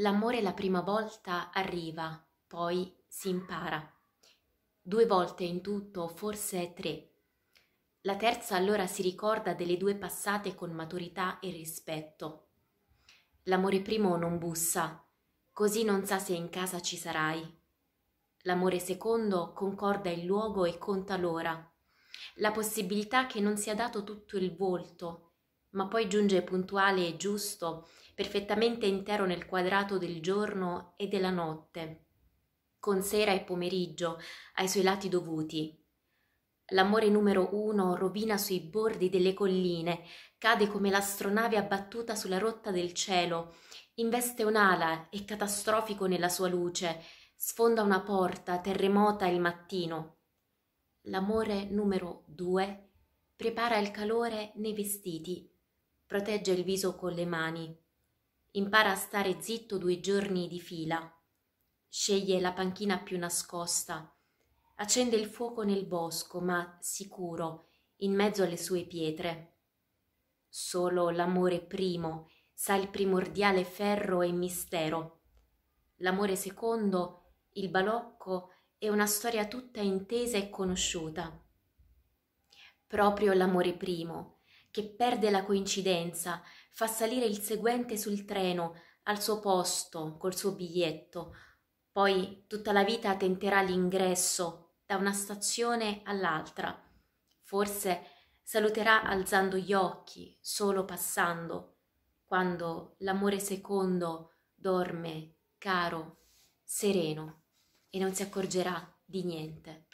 L'amore la prima volta arriva, poi si impara. Due volte in tutto, forse tre. La terza allora si ricorda delle due passate con maturità e rispetto. L'amore primo non bussa, così non sa se in casa ci sarai. L'amore secondo concorda il luogo e conta l'ora, la possibilità che non sia dato tutto il volto, ma poi giunge puntuale e giusto, perfettamente intero nel quadrato del giorno e della notte, con sera e pomeriggio ai suoi lati dovuti. L'amore numero uno rovina sui bordi delle colline, cade come l'astronave abbattuta sulla rotta del cielo, investe un'ala e catastrofico nella sua luce, sfonda una porta terremota il mattino. L'amore numero due prepara il calore nei vestiti Protegge il viso con le mani. Impara a stare zitto due giorni di fila. Sceglie la panchina più nascosta. Accende il fuoco nel bosco, ma sicuro, in mezzo alle sue pietre. Solo l'amore primo sa il primordiale ferro e mistero. L'amore secondo, il balocco, è una storia tutta intesa e conosciuta. Proprio l'amore primo, che perde la coincidenza, fa salire il seguente sul treno, al suo posto, col suo biglietto. Poi tutta la vita tenterà l'ingresso da una stazione all'altra. Forse saluterà alzando gli occhi, solo passando, quando l'amore secondo dorme caro, sereno e non si accorgerà di niente.